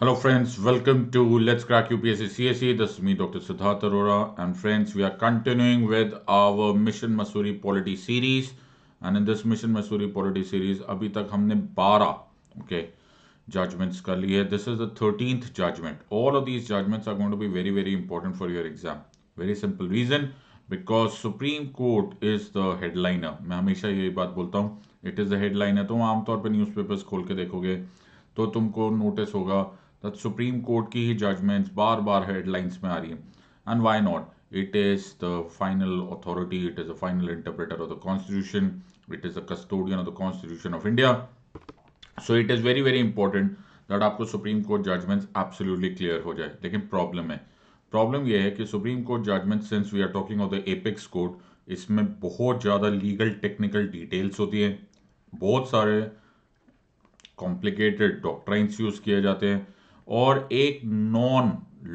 Hello friends welcome to let's crack UPSC CSE this me doctor Siddharth Arora and friends we are continuing with our mission Mussoorie polity series and in this mission Mussoorie polity series अभी तक हमने 12 okay judgments कर लिए this is the thirteenth judgment all of these judgments are going to be very very important for your exam very simple reason because supreme court is the headliner मैं हमेशा यही बात बोलता हूँ इट इज द हेडलाइनर तुम आमतौर पर news खोल के देखोगे तो तुमको नोटिस होगा द सुप्रीम कोर्ट की ही जजमेंट्स बार बार हेडलाइंस में आ रही है and why not it is the final authority it is the final interpreter of the constitution it is the custodian of the constitution of India so it is very very important that आपको supreme court judgments absolutely clear हो जाए लेकिन problem है problem यह है कि supreme court judgment since we are talking of the apex court इसमें बहुत ज़्यादा लीगल टेक्निकल डिटेल्स होती हैं बहुत सारे कॉम्प्लिकेटेड डॉक्ट्राइंस यूज़ किए जाते हैं और एक नॉन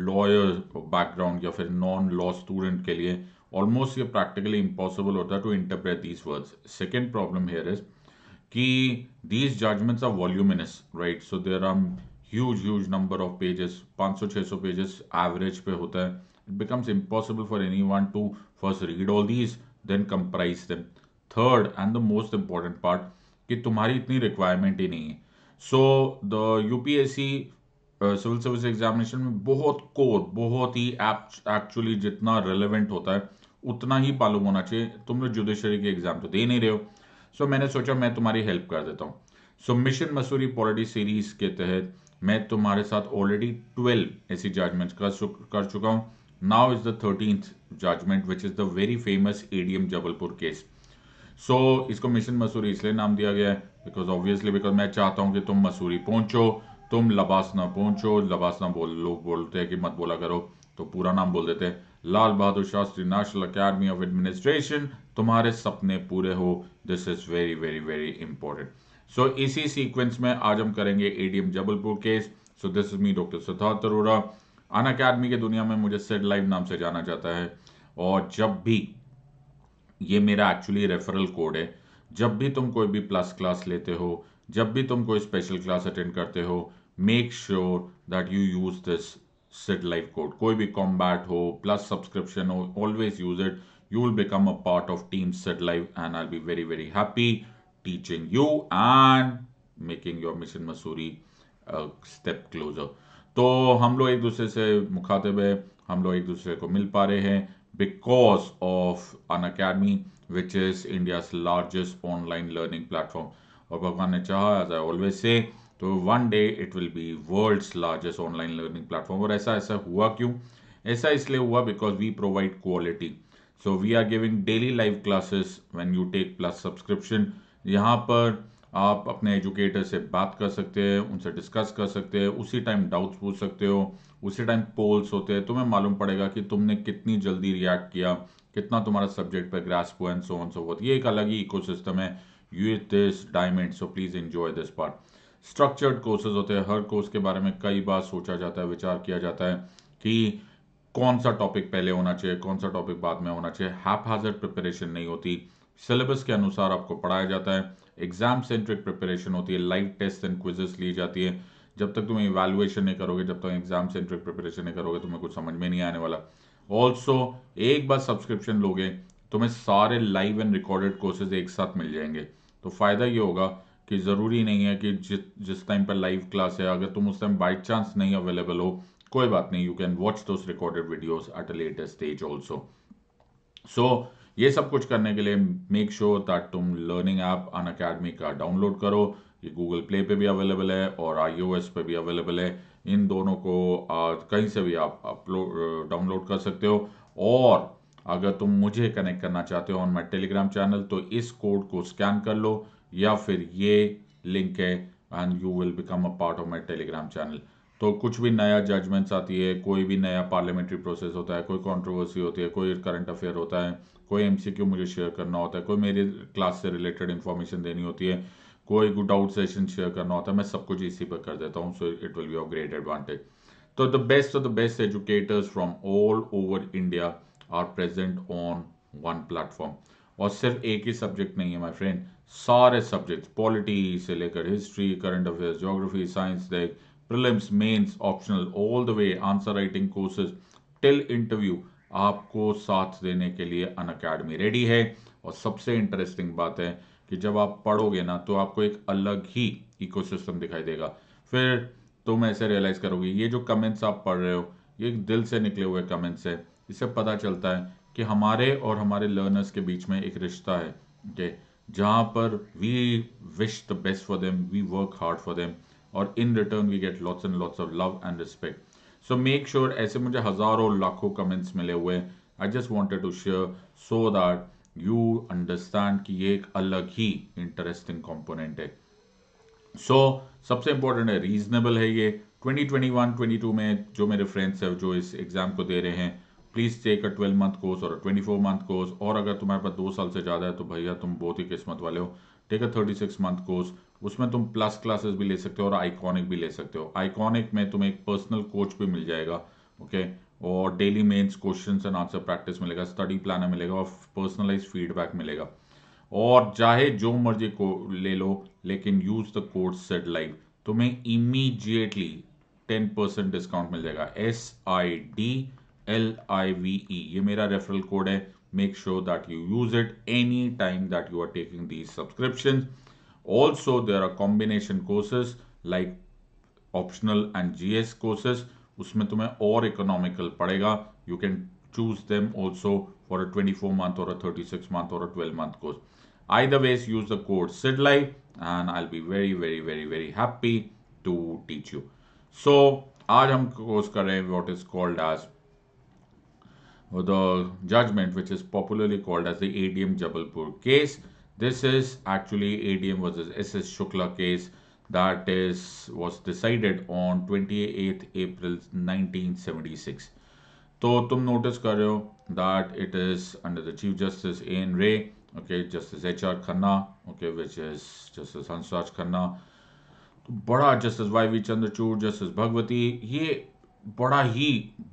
लॉयर बैकग्राउंड या फिर नॉन लॉ स्टूडेंट के लिए ऑलमोस्ट ये प्रैक्टिकली इम्पॉसिबल होता है to interpret these words second problem here is कि these judgments are voluminous right so there are huge huge number of pages 500 सौ पेजेस एवरेज पे होता है it becomes impossible for any one to first read all these then comprise them third and the most important part कि तुम्हारी इतनी requirement ही नहीं है so the UPSC civil service examination में बहुत कोर बहुत ही एक्चुअली जितना रेलिवेंट होता है उतना ही मालूम होना चाहिए तुम लोग जुडिशरी के एग्जाम तो दे नहीं रहे हो सो so, मैंने सोचा मैं तुम्हारी हेल्प कर देता हूँ so mission Mussoorie polity series के तहत मैं तुम्हारे साथ ऑलरेडी ट्वेल्व ऐसी जजमेंट कर कर चुका हूँ now is the thirteenth judgment which is the very famous A Jabalpur case so so, इसको मिशन मसूरी इसलिए नाम दिया गया है बिकॉज ऑब्वियसली बिकॉज मैं चाहता हूँ कि तुम मसूरी पहुंचो तुम लबासना पहुंचो लबासना बोल लोग बोलते हैं कि मत बोला करो तो पूरा नाम बोल देते हैं Lal Bahadur Shastri national academy of administration तुम्हारे सपने पूरे हो this is very very very important so इसी सीक्वेंस में आज हम करेंगे ADM Jabalpur case so this is me doctor Siddharth Arora unacademy के दुनिया में मुझे सेड लाइव नाम से जाना जाता है और जब भी ये मेरा एक्चुअली रेफरल कोड है जब भी तुम कोई भी प्लस क्लास लेते हो जब भी तुम कोई स्पेशल क्लास अटेंड करते हो make sure that you use this sit live code कोई भी कॉम्बैट हो प्लस सब्सक्रिप्शन हो always use it you will become a part of team sit live and I be very very happy teaching you and making your mission Mussoorie step closer तो हम लोग एक दूसरे से मुखातिब है हम लोग एक दूसरे को मिल पा रहे हैं because of unacademy which is India largest online learning platform और भगवान ने चाहा एज आई ऑलवेज से तो one day it will be world's largest online learning platform और ऐसा ऐसा हुआ क्यों ऐसा इसलिए हुआ because we provide quality so we are giving daily live classes when you take plus subscription यहाँ पर आप अपने एजुकेटर से बात कर सकते हैं उनसे डिस्कस कर सकते हैं उसी टाइम डाउट्स पूछ सकते हो उसी टाइम पोल्स होते हैं तुम्हें मालूम पड़ेगा कि तुमने कितनी जल्दी रिएक्ट किया कितना तुम्हारा सब्जेक्ट पर grasp point so on so वो ये एक अलग ही इकोसिस्टम है you this diamond so please enjoy this part structured courses होते हैं हर कोर्स के बारे में कई बार सोचा जाता है विचार किया जाता है कि कौन सा टॉपिक पहले होना चाहिए कौन सा टॉपिक बाद में होना चाहिए हैप हाजर प्रिपरेशन नहीं होती सिलेबस के अनुसार आपको पढ़ाया जाता है एग्जाम सेंट्रिक प्रिपरेशन होती है लाइव टेस्ट एंड क्विजेस ली जाती है जब तक तुम इवेल्युएशन नहीं करोगे जब तक एग्जाम सेंट्रिक प्रिपरेशन नहीं करोगे तुम्हें कुछ समझ में नहीं आने वाला ऑल्सो एक बार सब्सक्रिप्शन लोगे तुम्हें सारे लाइव एंड रिकॉर्डेड कोर्सेज एक साथ मिल जाएंगे तो फ़ायदा ये होगा कि ज़रूरी नहीं है कि जिस जिस टाइम पर लाइव क्लास है अगर तुम उस टाइम बाई चांस नहीं अवेलेबल हो कोई बात नहीं you can watch those recorded videos at a latest stage also so ये सब कुछ करने के लिए मेक श्योर दैट तुम लर्निंग ऐप अन अकेडमी का डाउनलोड करो ये गूगल प्ले पे भी अवेलेबल है और आई ओ एस पे भी अवेलेबल है इन दोनों को आ, कहीं से भी आप अपलोड डाउनलोड कर सकते हो और अगर तुम मुझे कनेक्ट करना चाहते हो ऑन माई टेलीग्राम चैनल तो इस कोड को स्कैन कर लो या फिर ये लिंक है and you will become a part of my telegram channel तो कुछ भी नया जजमेंट्स आती है कोई भी नया पार्लियामेंट्री प्रोसेस होता है कोई कंट्रोवर्सी होती है कोई करंट अफेयर होता है कोई एमसीक्यू मुझे शेयर करना होता है कोई मेरी क्लास से रिलेटेड इन्फॉर्मेशन देनी होती है कोई गुड आउट सेशन शेयर करना होता है मैं सब कुछ इसी पर कर देता हूँ so it will be a great advantage तो the best of the best educators from all over India are present on one platform और सिर्फ एक ही सब्जेक्ट नहीं है माई फ्रेंड सारे सब्जेक्ट्स पॉलिटी से लेकर history current affairs geography science देख prelims mains optional all the way answer writing courses till interview आपको साथ देने के लिए अन अकेडमी रेडी है और सबसे इंटरेस्टिंग बात है कि जब आप पढ़ोगे ना तो आपको एक अलग ही इकोसिस्टम दिखाई देगा फिर तुम ऐसे रियलाइज़ करोगे ये जो कमेंट्स आप पढ़ रहे हो ये एक दिल से निकले हुए कमेंट्स है इससे पता चलता है कि हमारे और हमारे लर्नर्स के बीच में एक रिश्ता है ओके okay? जहाँ पर we wish the best for them we work hard for them और in return we get lots and lots of love and respect so make sure ऐसे मुझे हज़ारों लाखों कमेंट्स मिले हुए हैं I just wanted to share so that you understand कि ये एक अलग ही इंटरेस्टिंग कॉम्पोनेंट है सो so, सबसे इंपॉर्टेंट है रीजनेबल है ये 2021-22 में जो मेरे फ्रेंड्स हैं जो इस एग्ज़ाम को दे रहे हैं please take a twelve month course और ट्वेंटी फोर मंथ कोर्स और अगर तुम्हारे पास दो साल से ज़्यादा है तो भैया तुम बहुत ही किस्मत वाले हो take a thirty six month course उसमें तुम प्लस क्लासेस भी ले सकते हो और आइकॉनिक भी ले सकते हो आइकॉनिक में तुम्हें एक पर्सनल कोच भी मिल जाएगा ओके और daily mains question and answer practice मिलेगा स्टडी प्लानर मिलेगा और पर्सनलाइज फीडबैक मिलेगा और चाहे जो मर्जी को ले लो लेकिन use the code set live तुम्हें इमीजिएटली टेन परसेंट डिस्काउंट मिल जाएगा S I D L I V E ये मेरा रेफरल कोड है make sure that you use it any time that you are taking these subscription also there are combination courses like optional and G S courses उसमें तुम्हें और economical पड़ेगा you can choose them also for a four month और a six month और a month course the ways use the code sid life and I be very very very very happy to teach you so आज हम course कर रहे हैं what is called as the judgment which is popularly called as the ADM Jabalpur case. This is actually ADM versus SS Shukla case that is was decided on 28th April 1976. So, you notice that it is under the Chief Justice A.N. Ray, okay, Justice H.R. Khanna, okay, which is Justice Khanna Khanna, Bada Justice Y.V. Chandrachur, Justice Bhagwati, justice बड़ा ही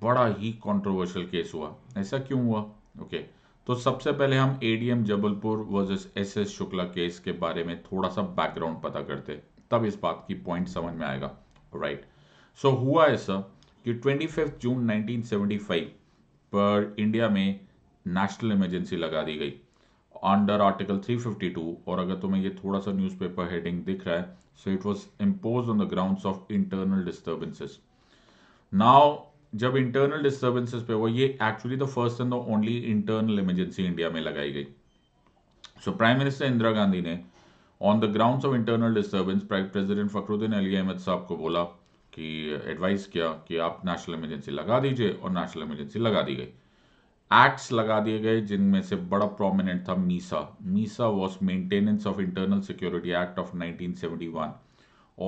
बड़ा ही controversial case हुआ ऐसा क्यों हुआ okay okay. तो सबसे पहले हम ADM Jabalpur versus SS Shukla case के बारे में थोड़ा सा बैकग्राउंड पता करते तब इस बात की पॉइंट समझ में आएगा राइट right. सो so, हुआ ऐसा कि ट्वेंटी जून 1975 पर इंडिया में नेशनल इमरजेंसी लगा दी गई अंडर आर्टिकल 352 और अगर तुम्हें ये थोड़ा सा न्यूज़पेपर हेडिंग दिख रहा है so it was impose on the grounds of internal disturbances now जब इंटरनल डिस्टर्बेंसेस पे वो ये actually the first and the only internal emergency India में लगाई गई so prime minister Indira Gandhi ने on the grounds of internal disturbance president Fakhruddin Ali Ahmed sahab को बोला कि एडवाइस किया कि आप नेशनल इमरजेंसी लगा दीजिए और नेशनल इमरजेंसी लगा दी गई एक्ट्स लगा दिए गए जिनमें से बड़ा प्रोमिनेंट था MISA MISA was maintenance of internal security act of 1971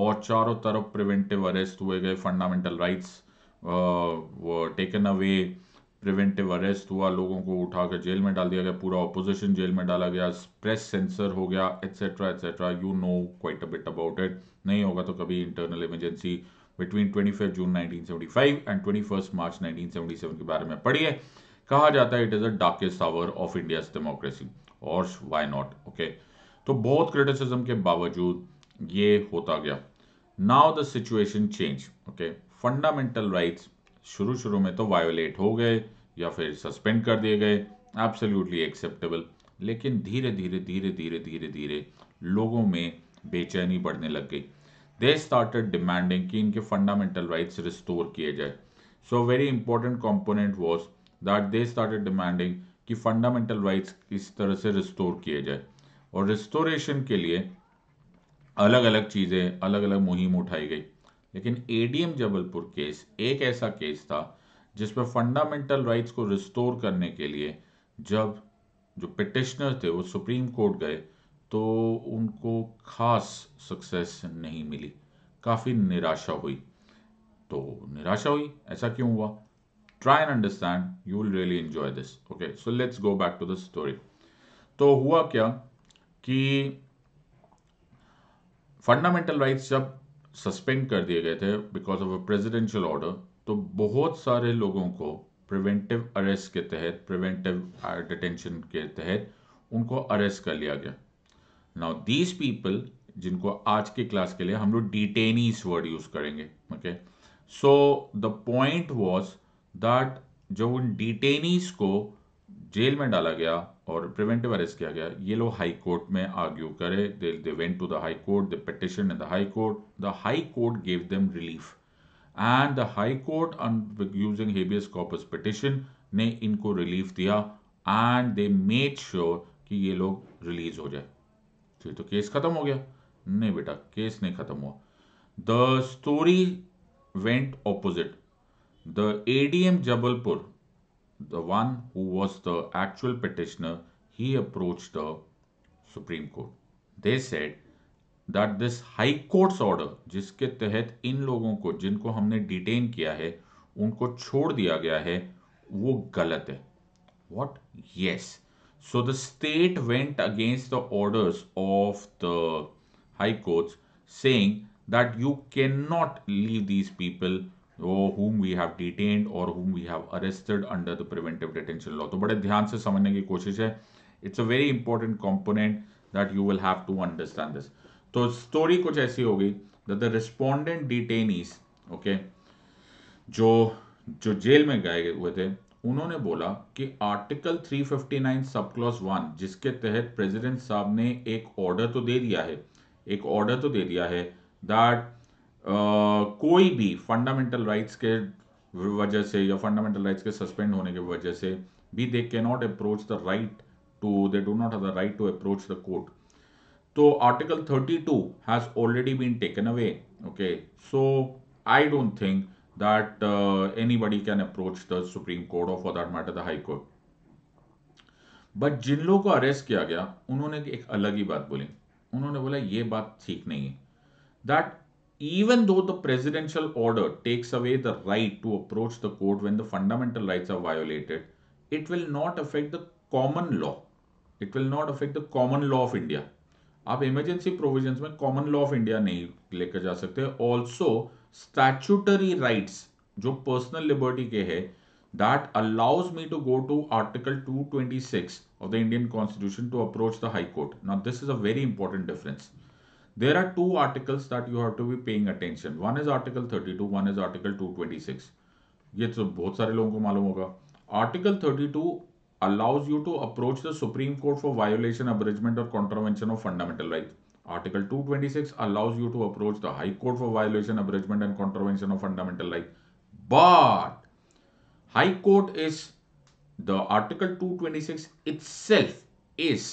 और चारों तरफ प्रिवेंटिव अरेस्ट हुए गए fundamental rights taken away preventive arrest हुआ लोगों को उठा कर जेल में डाल दिया गया पूरा ऑपोजिशन जेल में डाला गया प्रेस सेंसर हो गया etcetera etcetera you know quite a bit about it नहीं होगा तो कभी internal emergency between twenty fifth June 1975 and twenty first March 1977 के बारे में पढ़िए कहा जाता है it is a darkest hour of India democracy और वाई नॉट ओके तो बहुत क्रिटिसिज्म के बावजूद ये होता गया now the situation change okay fundamental rights शुरू शुरू में तो वायोलेट हो गए या फिर सस्पेंड कर दिए गए एब्सोल्युटली एक्सेप्टेबल लेकिन धीरे धीरे धीरे धीरे धीरे धीरे लोगों में बेचैनी बढ़ने लग गई दे स्टार्टेड डिमांडिंग कि इनके फंडामेंटल राइट्स रिस्टोर किए जाए so very important component was that they started demanding कि फंडामेंटल राइट्स किस तरह से रिस्टोर किए जाए और रिस्टोरेशन के लिए अलग अलग चीज़ें अलग अलग मुहिम उठाई गई लेकिन एडीएम जबलपुर केस एक ऐसा केस था जिसमें फंडामेंटल राइट्स को रिस्टोर करने के लिए जब जो पिटिशनर थे वो सुप्रीम कोर्ट गए तो उनको खास सक्सेस नहीं मिली काफ़ी निराशा हुई तो निराशा हुई ऐसा क्यों हुआ try and understand you will really enjoy this okay so let's go back to the story तो हुआ क्या कि फंडामेंटल राइट्स जब सस्पेंड कर दिए गए थे because of a presidential order तो बहुत सारे लोगों को प्रिवेंटिव अरेस्ट के तहत प्रिवेंटिव डिटेंशन के तहत उनको अरेस्ट कर लिया गया नाउ दीज पीपल जिनको आज के क्लास के लिए हम लोग डिटेनीस वर्ड यूज करेंगे okay so the point was that जब उन डिटेनीस को जेल में डाला गया और प्रिवेंटिव अरेस्ट किया गया ये लोग हाई कोर्ट में आर्ग्यू करे they they went to the high court the petition in the high court the high court gave them relief and the high court using habeas corpus petition ने इनको relief दिया and they made sure कि ये लोग release हो जाए ठीक तो केस खत्म हो गया नहीं बेटा केस नहीं खत्म हुआ the story went opposite the ADM Jabalpur the one who was the actual petitioner, he approached the Supreme Court. They said that this High Court's order, जिसके तहत इन लोगों को जिनको हमने डिटेन किया है उनको छोड़ दिया गया है वो गलत है what yes so the state went against the orders of the high courts saying that you cannot leave these people or whom we have detained or whom we have arrested under the preventive detention law तो बड़े ध्यान से समझने की कोशिश है it's a very important component that you will have to understand this तो story कुछ ऐसी होगी that the respondent detainees okay जो जो जेल में गए हुए थे उन्होंने बोला कि आर्टिकल 359 सब क्लॉज वन जिसके तहत प्रेसिडेंट साहब ने एक ऑर्डर तो दे दिया है एक ऑर्डर तो दे दिया है दैट कोई भी फंडामेंटल राइट्स के वजह से या फंडामेंटल राइट्स के सस्पेंड होने के वजह से भी दे के not approach the right to they do not the right to approach the court तो article thirty two has already been taken away okay so I don't think that anybody can approach the supreme court of for that the high court but जिन लोगों को arrest किया गया उन्होंने एक अलग ही बात बोली उन्होंने बोला ये बात ठीक नहीं है that even though the presidential order takes away the right to approach the court when the fundamental rights are violated, it will not affect the common law. It will not affect the common law of India. आप emergency provisions में common law of India नहीं लेकर जा सकते also statutory rights जो personal liberty के है that allows me to go to article 226 of the Indian constitution to approach the high court now this is a very important difference there are two articles that you have to be paying attention one is article 32 one is article 226 ये तो बहुत सारे लोगों को मालूम होगा 32 allows you to approach the supreme court for violation abridgment or contravention of fundamental rights article 226 allows you to approach the high court for violation abridgment and contravention of fundamental rights but high court is the article 226 itself is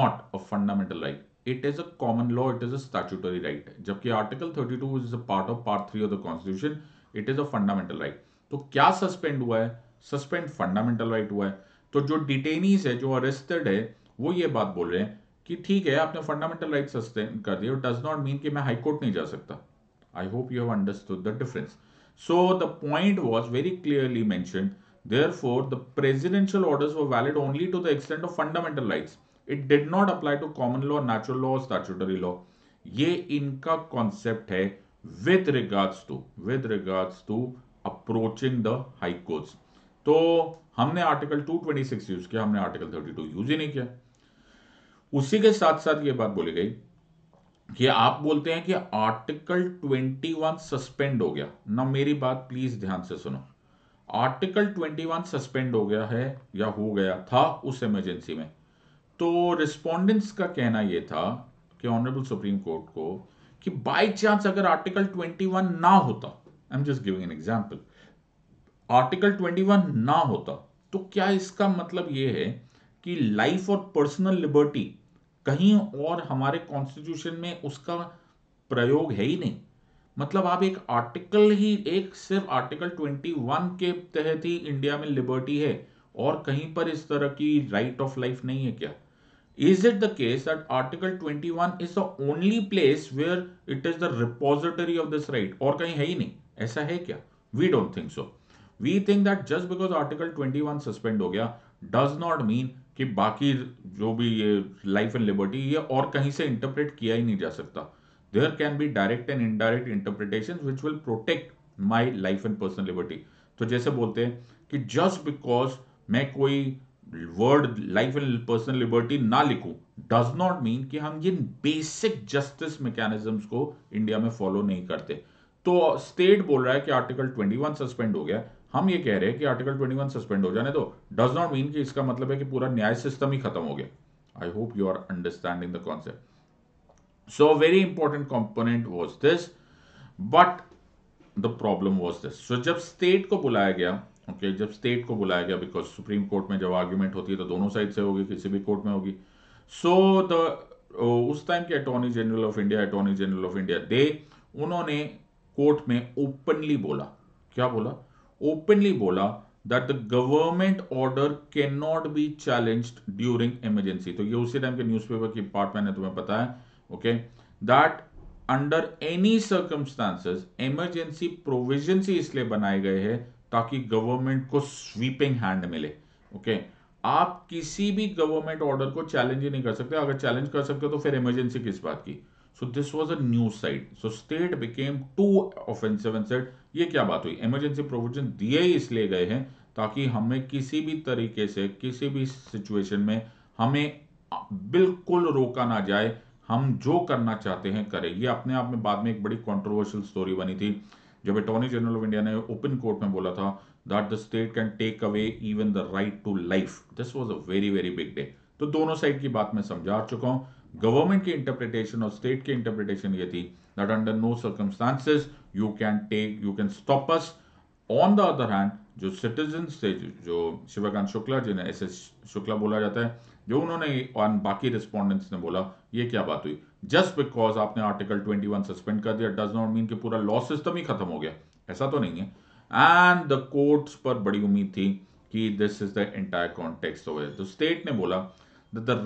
not a fundamental right it is a common law it is a statutory right जबकि article thirty two is a part of part three of the constitution it is a fundamental right तो क्या suspend हुआ है suspend fundamental right हुआ है तो जो detainees है जो अरेस्टेड है वो ये बात बोल रहे हैं कि ठीक है आपने फंडामेंटल राइट सस्पेंड कर दिया डज नॉट मीन कि मैं हाईकोर्ट नहीं जा सकता I hope you have understood the difference so the point was very clearly mentioned there for the presidential orders valid only to the extent of fundamental rights it did not apply to common law natural law statutory law ये इनका concept है with regards to with regards to approaching the high courts तो हमने article 226 use किया हमने article 32 use ही नहीं किया उसी के साथ साथ ये बात बोली गई कि आप बोलते हैं कि आर्टिकल 21 सस्पेंड हो गया ना मेरी बात प्लीज ध्यान से सुनो आर्टिकल 21 सस्पेंड हो गया है या हो गया था उस इमरजेंसी में तो रिस्पोंडेंट्स का कहना यह था कि ऑनरेबल सुप्रीम कोर्ट को कि बाई चांस अगर आर्टिकल 21 ना होता I am just giving an example article 21 ना होता तो क्या इसका मतलब यह है कि लाइफ और पर्सनल लिबर्टी कहीं और हमारे कॉन्स्टिट्यूशन में उसका प्रयोग है ही नहीं मतलब आप एक आर्टिकल ही एक सिर्फ आर्टिकल 21 के तहत ही इंडिया में लिबर्टी है और कहीं पर इस तरह की राइट ऑफ लाइफ नहीं है क्या is it the case that article 21 is the only place where it is the repository of this right और कहीं है ही नहीं ऐसा है क्या we don't think so we think that just because article 21 suspend हो गया डज नॉट मीन कि बाकी जो भी ये लाइफ एंड लिबर्टी ये और कहीं से इंटरप्रेट किया ही नहीं जा सकता there can be direct and indirect interpretation which will protect my life and personal liberty तो जैसे बोलते हैं कि जस्ट बिकॉज मैं कोई word life and personal liberty ना लिखू डज नॉट मीन कि हम ये बेसिक जस्टिस मैकेनिज्म को इंडिया में फॉलो नहीं करते तो स्टेट बोल रहा है कि आर्टिकल 21 सस्पेंड हो गया हम ये कह रहे हैं कि आर्टिकल 21 सस्पेंड हो जाने तो डज नॉट मीन कि इसका मतलब है कि पूरा न्याय सिस्टम ही खत्म हो गया I hope you are understanding the concept so very important component was this but the problem was this so जब स्टेट को बुलाया गया ओके जब स्टेट को बुलाया गया बिकॉज सुप्रीम कोर्ट में जब आर्ग्यूमेंट होती है तो दोनों साइड से होगी किसी भी कोर्ट में होगी सो so, द उस टाइम के attorney general of India attorney general of India they उन्होंने कोर्ट में ओपनली बोला क्या बोला ओपनली बोला that the government order can not be challenge during emergency तो ये उसी टाइम के न्यूज़पेपर की पार्ट मैंने तुम्हें पता है okay that under any circumstances emergency provision इसलिए बनाए गए हैं ताकि गवर्नमेंट को स्वीपिंग हैंड मिले ओके आप किसी भी गवर्नमेंट ऑर्डर को चैलेंज ही नहीं कर सकते अगर चैलेंज कर सकते हो तो फिर इमरजेंसी किस बात की so this was a new side so state became too offensive and set ये क्या बात हुई इमरजेंसी प्रोविजन दिए ही इसलिए गए हैं ताकि हमें किसी भी तरीके से किसी भी सिचुएशन में हमें बिल्कुल रोका ना जाए हम जो करना चाहते हैं करें ये अपने आप में बाद में एक बड़ी कंट्रोवर्शियल स्टोरी बनी थी जब अटॉर्नी जनरल ऑफ इंडिया ने ओपन कोर्ट में बोला था that the state can take away even the right to life this was a very very big day तो दोनों साइड की बात मैं समझा चुका हूं गवर्नमेंट की इंटरप्रिटेशन और स्टेट की इंटरप्रिटेशन ये थी that under no circumstances you can take you can stop us on the other hand जो सिटीजन थे जो शिवाकांत शुक्ला जिन्हें एस एस शुक्ला बोला जाता है जो उन्होंने बाकी रिस्पॉन्डेंट्स ने बोला ये क्या बात हुई जस्ट बिकॉज आपने आर्टिकल 21 सस्पेंड कर दिया डज नॉट मीन कि पूरा लॉ सिस्टम ही खत्म हो गया ऐसा तो नहीं है एंड द कोर्ट्स पर बड़ी उम्मीद थी कि this is the entire context of तो स्टेट ने बोला the the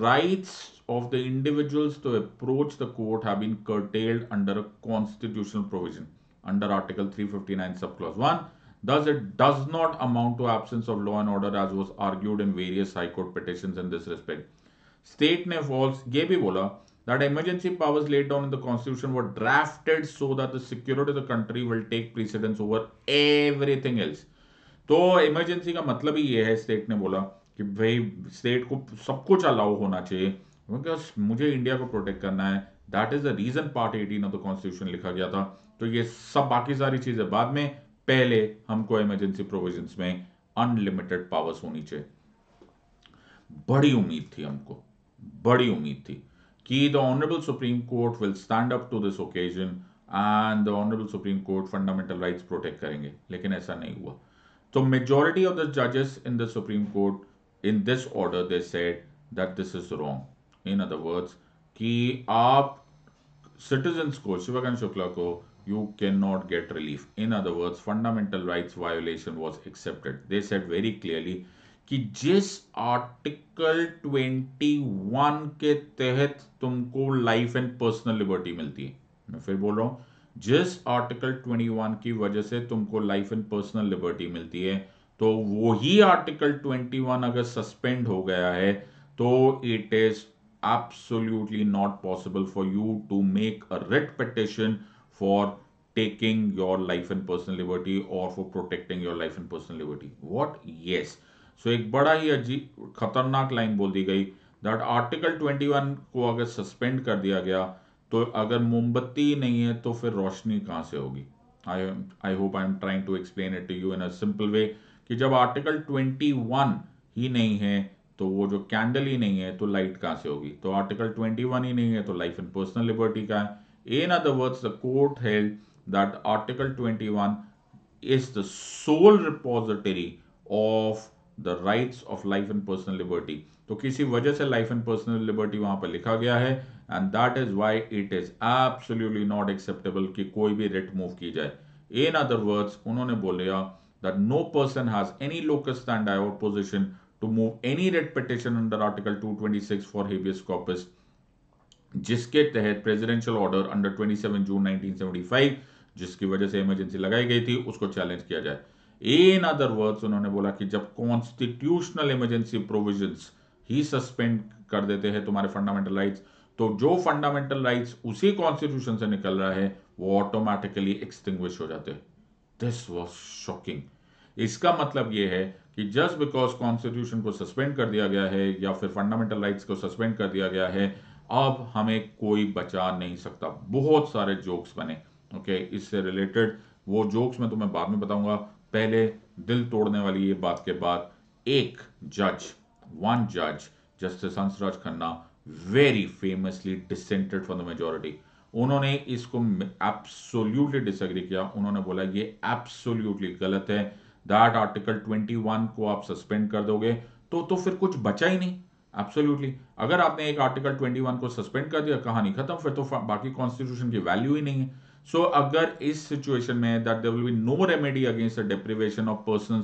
of the the to approach the court court have been under under a constitutional provision under article 359 subclause 1 Thus, it does not amount to absence of law and order as was argued in various High Court petitions in this respect. State ne falls, ye bhi bola, that emergency powers laid down in the constitution were drafted so that the security of the country will take precedence over everything else. तो emergency का मतलब ही ये है state ने बोला कि भाई state को सब कुछ अलाउ होना चाहिए क्योंकि मुझे इंडिया को प्रोटेक्ट करना है that is the reason part eighteen of the constitution लिखा गया था तो ये सब बाकी सारी चीजें बाद में पहले हमको इमरजेंसी प्रोविजन में अनलिमिटेड पावर्स होनी चाहिए बड़ी उम्मीद थी हमको बड़ी उम्मीद थी कि the honourable supreme court will stand up to this occasion and the honourable supreme court fundamental rights protect करेंगे लेकिन ऐसा नहीं हुआ तो मेजोरिटी ऑफ द जजेस in the supreme court in this order they said that this is wrong in other words कि आप citizens को शिवाकांत शुक्ला को you cannot get relief. In other words, fundamental rights violation was accepted. They said very clearly कि जिस article 21 के तहत तुमको life and personal liberty मिलती है मैं फिर बोल रहा हूं जिस आर्टिकल 21 की वजह से तुमको लाइफ एंड पर्सनल लिबर्टी मिलती है तो वही आर्टिकल 21 अगर सस्पेंड हो गया है तो it is absolutely not possible for you to make a writ petition for taking your life and personal liberty और for protecting your life and personal liberty what yes so so, एक बड़ा ही अजीब खतरनाक line बोल दी गई that article 21 को अगर suspend कर दिया गया तो अगर मोमबत्ती नहीं है तो फिर रोशनी कहाँ से होगी I I hope I am trying to explain it to you in a simple way कि जब आर्टिकल 21 ही नहीं है तो वो जो कैंडल ही नहीं है तो लाइट कहाँ से होगी तो आर्टिकल 21 ही नहीं है तो लाइफ एंड पर्सनल लिबर्टी का है In other words, the court held that Article 21 is the sole repository of the rights of life and personal liberty तो किसी वजह से लाइफ एंड पर्सनल लिबर्टी वहां पर लिखा गया है and that is why it is absolutely not acceptable कि कोई भी रिट मूव की जाए इन अदर वर्ड्स उन्होंने बोलिया that no person has any locus and I position to move any writ petition under article 226 for habeas corpus जिसके तहत presidential order under 27 जून 1975 जिसकी वजह से इमरजेंसी लगाई गई थी उसको चैलेंज किया जाए इन अदर वर्ड्स उन्होंने बोला कि जब कॉन्स्टिट्यूशनल इमरजेंसी प्रोविजंस ही सस्पेंड कर देते हैं तुम्हारे फंडामेंटल राइट्स तो जो फंडामेंटल राइट्स उसी कॉन्स्टिट्यूशन से निकल रहा है वो ऑटोमेटिकली एक्सटिंग्विश हो जाते हैं दिस वॉज शॉकिंग इसका मतलब यह है कि जस्ट बिकॉज कॉन्स्टिट्यूशन को सस्पेंड कर दिया गया है या फिर फंडामेंटल राइट्स को सस्पेंड कर दिया गया है अब हमें कोई बचा नहीं सकता बहुत सारे जोक्स बने ओके इससे रिलेटेड वो जोक्स मैं तुम्हें बाद में बताऊंगा पहले दिल तोड़ने वाली ये बात के बाद एक जज वन जज justice Hansraj Khanna very famously dissented for the majority उन्होंने इसको एब्सोल्यूटली डिसएग्री किया उन्होंने बोला ये एब्सोल्यूटली गलत है दैट आर्टिकल वन को आप सस्पेंड कर दोगे तो तो फिर कुछ बचा ही नहीं एब्सोल्युटली अगर आपने एक आर्टिकल 21 को सस्पेंड कर दिया कहानी खत्म फिर तो बाकी कॉन्स्टिट्यूशन की वैल्यू ही नहीं है सो so, अगर इस सिचुएशन में that there will be no remedy against the deprivation of person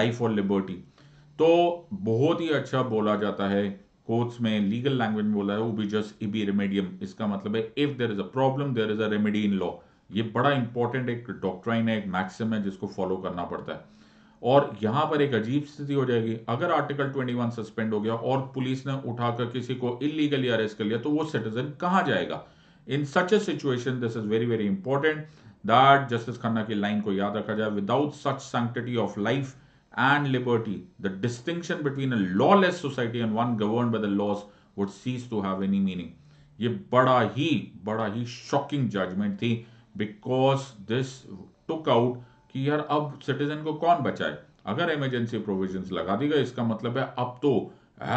life और लिबर्टी तो बहुत ही अच्छा बोला जाता है कोर्ट्स में लीगल लैंग्वेज में बोला है वो भी जस्ट इ बी रेमेडियम इसका मतलब है if there is a problem there is a remedy in law ये बड़ा इंपॉर्टेंट एक डॉक्ट्राइन है एक मैक्सिम है जिसको फॉलो करना पड़ता है और यहां पर एक अजीब स्थिति हो जाएगी अगर आर्टिकल 21 सस्पेंड हो गया और पुलिस ने उठाकर किसी को इलीगली अरेस्ट कर लिया तो वो सिटीजन कहां जाएगा in such a situation this is very very important that justice Khanna की लाइन को याद रखा जाए without such sanctity of life and liberty the distinction between a lawless society and one govern by the laws would cease to have any meaning ये बड़ा ही बड़ा ही शॉकिंग जजमेंट थी बिकॉज दिस टुक आउट कि यार अब citizen को कौन बचाए अगर इमरजेंसी प्रोविजंस लगा दी गई इसका मतलब है अब तो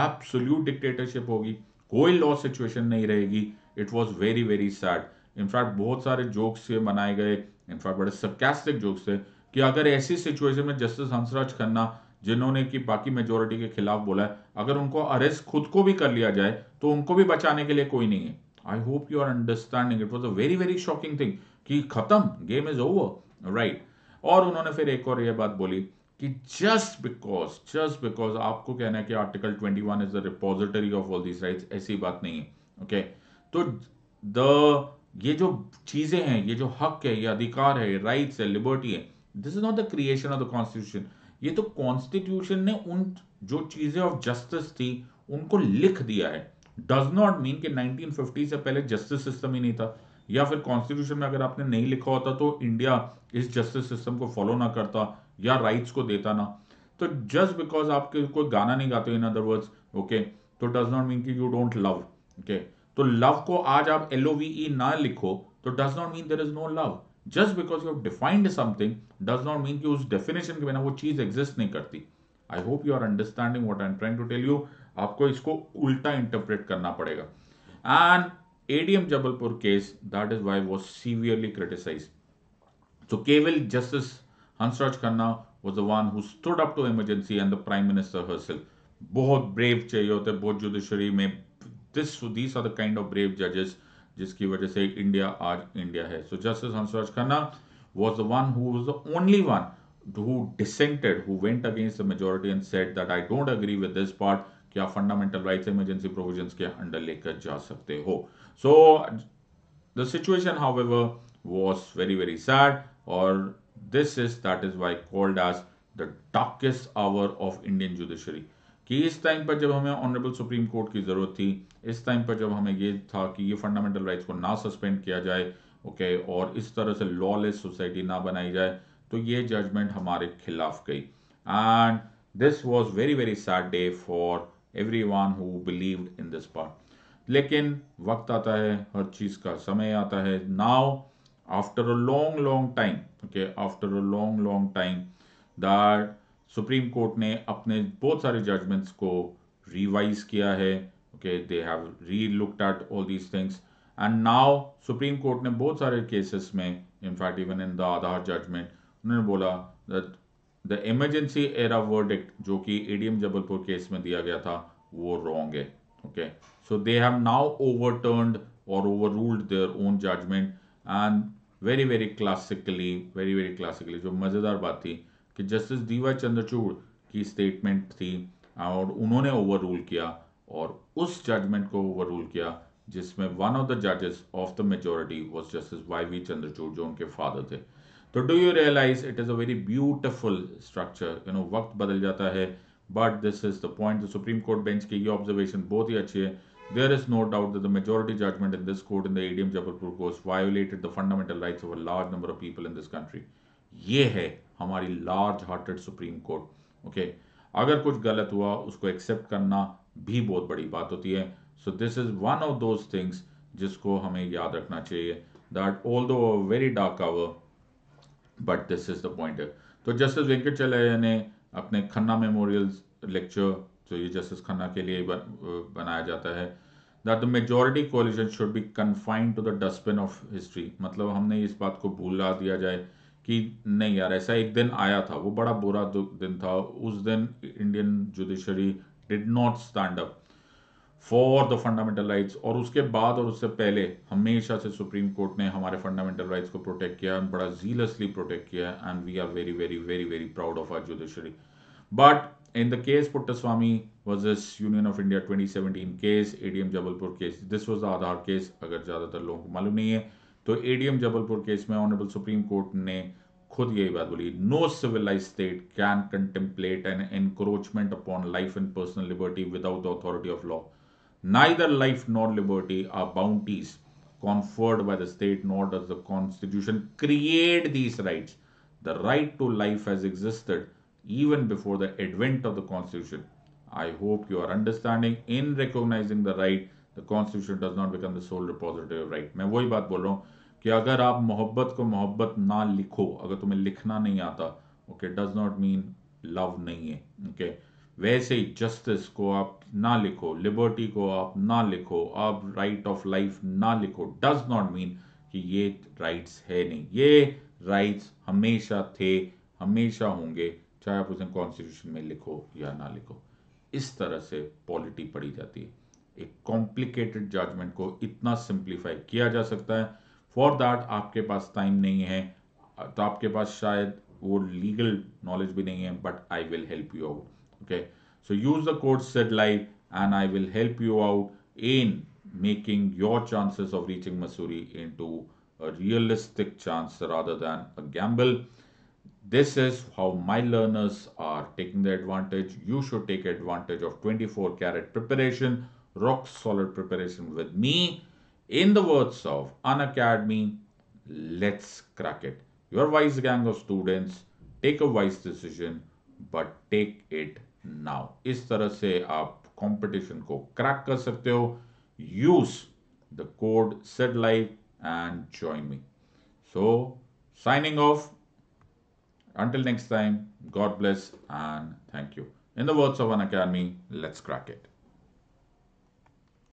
एब्सोल्यूट डिक्टेटरशिप होगी कोई लॉ सिचुएशन नहीं रहेगी it was very very sad in fact बहुत सारे जोक्स से बनाए गए इनफैक्ट बड़े सरकैस्टिक जोक्स थे कि अगर ऐसी सिचुएशन में जस्टिस हंसराज खन्ना जिन्होंने कि बाकी मेजोरिटी के खिलाफ बोला है अगर उनको अरेस्ट खुद को भी कर लिया जाए तो उनको भी बचाने के लिए कोई नहीं है I hope you are understanding it was a very very shocking thing कि खत्म गेम इज ओवर राइट और उन्होंने फिर एक और ये बात बोली कि जस्ट बिकॉज जस्ट बिकॉज आपको कहना है कि article 21 is the repository of all these right ऐसी बात नहीं है ओके okay? तो द ये जो चीजें हैं ये जो हक है ये अधिकार है राइट्स है लिबर्टी है this is not the creation of the constitution ये तो कॉन्स्टिट्यूशन ने उन जो चीजें ऑफ जस्टिस थी उनको लिख दिया है डज नॉट मीन कि 1950 से पहले जस्टिस सिस्टम ही नहीं था या फिर कॉन्स्टिट्यूशन में अगर आपने नहीं लिखा होता तो इंडिया इस जस्टिस सिस्टम को फॉलो ना करता या राइट्स को देता ना तो जस्ट बिकॉज आप कोई गाना नहीं गाते इन अदर वर्ड्स ओके तो डज नॉट मीन कि यू डोंट लव ओके तो लव को आज आप एल ओ वी ई ना लिखो तो does not mean there is no love just because you have defined something does not mean कि उस डेफिनेशन के बिना वो चीज़ एग्जिस्ट नहीं करती I hope you are understanding what I am trying to tell you आपको इसको उल्टा इंटरप्रेट करना पड़ेगा and ADM Jabalpur case, that is why was severely criticized. So Keval Justice Hansraj Khanna was the one who stood up to emergency and the Prime Minister herself. Both brave, चाहिए both judiciary बहुत जुडिशरी में this these are the kind of brave जजेस जिसकी India, India India So, Justice Hansraj so was the one who was the only one who dissented, who went against the majority and said that I don't agree with this part, कि आप fundamental rights emergency provisions के under लेकर जा सकते हो so the situation however was very very sad और this is that is why called as the darkest hour of Indian judiciary कि इस टाइम पर जब हमें ऑनरेबल सुप्रीम कोर्ट की ज़रूरत थी इस टाइम पर जब हमें ये था कि ये फंडामेंटल राइट्स को ना सस्पेंड किया जाए ओके okay, और इस तरह से लॉलेस सोसाइटी ना बनाई जाए तो ये जजमेंट हमारे खिलाफ गई and this was very very sad day for everyone who believed in this part लेकिन वक्त आता है हर चीज़ का समय आता है now after a long long time okay after a long long time that supreme court ने अपने बहुत सारे जजमेंट्स को रिवाइज किया है okay they have relooked at all these things and now supreme court ने बहुत सारे केसेस में in fact even in the Aadhaar judgement उन्होंने बोला that the emergency era verdict जो कि एडीएम जबलपुर केस में दिया गया था वो रॉन्ग है okay so they have now overturned और overruled their own judgement and very very classically very very classically जो मज़ेदार बात थी कि जस्टिस डी वाई चंद्रचूड़ की स्टेटमेंट थी और उन्होंने ओवर रूल किया और उस जजमेंट को ओवर रूल किया जिसमें वन ऑफ द जजेस of the majority was justice Y V Chandrachud जो उनके फादर थे तो do you realize it is a very beautiful structure you know वक्त बदल जाता है but this is the point supreme court bench की ये ऑब्जर्वेशन बहुत ही अच्छी है there is no doubt the majority judgment in this court in the ADM Jabalpur course violated the fundamental rights of a large number of people in this country ये है हमारी large hearted supreme court okay अगर कुछ गलत हुआ उसको accept करना भी बहुत बड़ी बात होती है so this is one of those things जिसको हमें याद रखना चाहिए that although very dark hour but this is the point तो जस्टिस वेंकट चलैया ने अपने खन्ना मेमोरियल लेक्चर जो ये जस्टिस खन्ना के लिए बनाया जाता है that the majority collision should be confined to the dustbin of history मतलब हमने इस बात को भूला दिया जाए कि नहीं यार ऐसा एक दिन आया था वो बड़ा बुरा दिन था उस दिन Indian judiciary did not stand up for the fundamental rights और उसके बाद और उससे पहले हमेशा से सुप्रीम कोर्ट ने हमारे फंडामेंटल राइट्स को प्रोटेक्ट किया बड़ा जीलसली प्रोटेक्ट किया and we are very very very very proud of our judiciary but in the case Puttaswamy versus Union of India 2017 case ADM Jabalpur case this was the Aadhaar case अगर ज़्यादातर लोगों को मालूम नहीं है तो एडीएम जबलपुर केस में ऑनरेबल सुप्रीम कोर्ट ने खुद यही बात बोली no civilised state can contemplate an encroachment upon life and personal liberty without the authority of law Neither life nor liberty are bounties conferred by the state, nor does the Constitution create these rights. The right to life has existed even before the advent of the Constitution. I hope you are understanding. In recognizing the right, the Constitution does not become the sole repository of right. main wahi baat bol raha hu कि अगर आप मोहब्बत को मोहब्बत ना लिखो अगर तुम्हें लिखना नहीं आता okay does not mean love नहीं है ओके okay? वैसे ही जस्टिस को आप ना लिखो लिबर्टी को आप ना लिखो आप राइट ऑफ लाइफ ना लिखो डज नॉट मीन कि ये राइट्स है नहीं ये राइट्स हमेशा थे हमेशा होंगे चाहे आप उसे कॉन्स्टिट्यूशन में लिखो या ना लिखो इस तरह से पॉलिटी पढ़ी जाती है एक कॉम्प्लिकेटेड जजमेंट को इतना सिंप्लीफाई किया जा सकता है फॉर दैट आपके पास टाइम नहीं है तो आपके पास शायद वो लीगल नॉलेज भी नहीं है but I will help you out okay so use the code said live and i will help you out in making your chances of reaching missouri into a realistic chance rather than a gamble this is how my learners are taking the advantage you should take advantage of 24 carat preparation rock solid preparation with me in the words of an academy let's crack it your wise gang of students take a wise decision but take it now इस तरह से आप competition को crack कर सकते हो use the code set live and join me so signing off. Until next time, God bless and thank you. In the words of an academy, let's crack it.